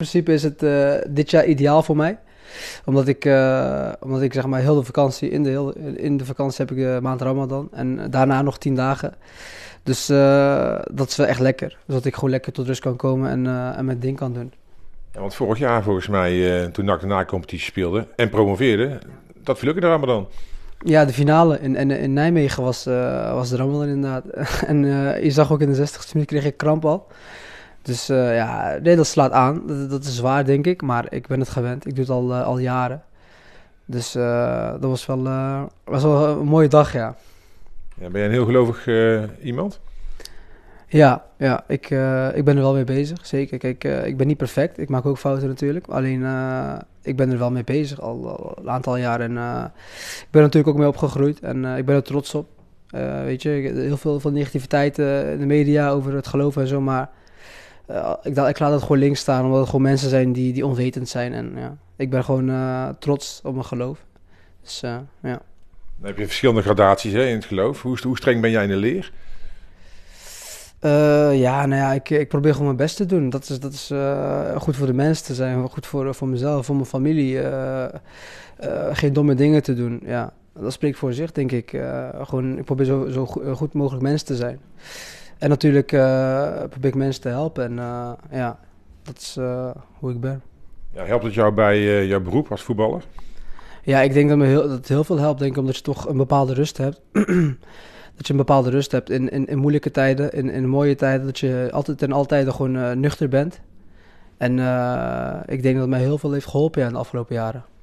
In principe is het eh, dit jaar ideaal voor mij. Omdat ik, eh, omdat ik zeg maar heel de vakantie, in de, heel, in de vakantie heb ik de maand Ramadan. En daarna nog tien dagen. Dus eh, dat is wel echt lekker. Zodat dus ik gewoon lekker tot rust kan komen en, en mijn ding kan doen. Ja, want vorig jaar volgens mij, toen NAC de na-competitie speelde en promoveerde, dat viel ook in de Ramadan. Ja, de finale in, in, Nijmegen was, was de Ramadan inderdaad. en je zag ook in de 60ste minuut kreeg ik kramp al. Dus eh, ja, nee, dat slaat aan. Dat, is zwaar, denk ik. Maar ik ben het gewend. Ik doe het al, eh, al jaren. Dus eh, dat was wel, was wel een mooie dag, ja. ja ben je een heel gelovig iemand? Ja, ja ik, ik ben er wel mee bezig, zeker. Kijk, ik ben niet perfect, ik maak ook fouten natuurlijk. Alleen, ik ben er wel mee bezig al, een aantal jaren En ik ben natuurlijk ook mee opgegroeid en ik ben er trots op. weet je, heel veel van negativiteit in de media over het geloof en zo. Maar eh, ik ik laat het gewoon links staan, omdat het gewoon mensen zijn die, die onwetend zijn. En ja, ik ben gewoon eh, trots op mijn geloof. Dus eh, ja. Dan heb je verschillende gradaties hè, in het geloof. Hoe, hoe streng ben jij in de leer? ja, nou ja, ik, ik probeer gewoon mijn best te doen. Dat is, dat is goed voor de mensen te zijn, goed voor, voor mezelf, voor mijn familie. geen domme dingen te doen. Ja, dat spreekt voor zich, denk ik. gewoon, ik probeer zo, zo goed, goed mogelijk mens te zijn. En natuurlijk eh, probeer ik mensen te helpen. En eh, ja, dat is eh, hoe ik ben. Ja, helpt het jou bij jouw beroep als voetballer? Ja, ik denk dat, me heel, dat het heel veel helpt, denk ik, omdat je toch een bepaalde rust hebt. dat je een bepaalde rust hebt in, in, moeilijke tijden, in, in mooie tijden. Dat je altijd en altijd gewoon nuchter bent. En ik denk dat het mij heel veel heeft geholpen ja, in de afgelopen jaren.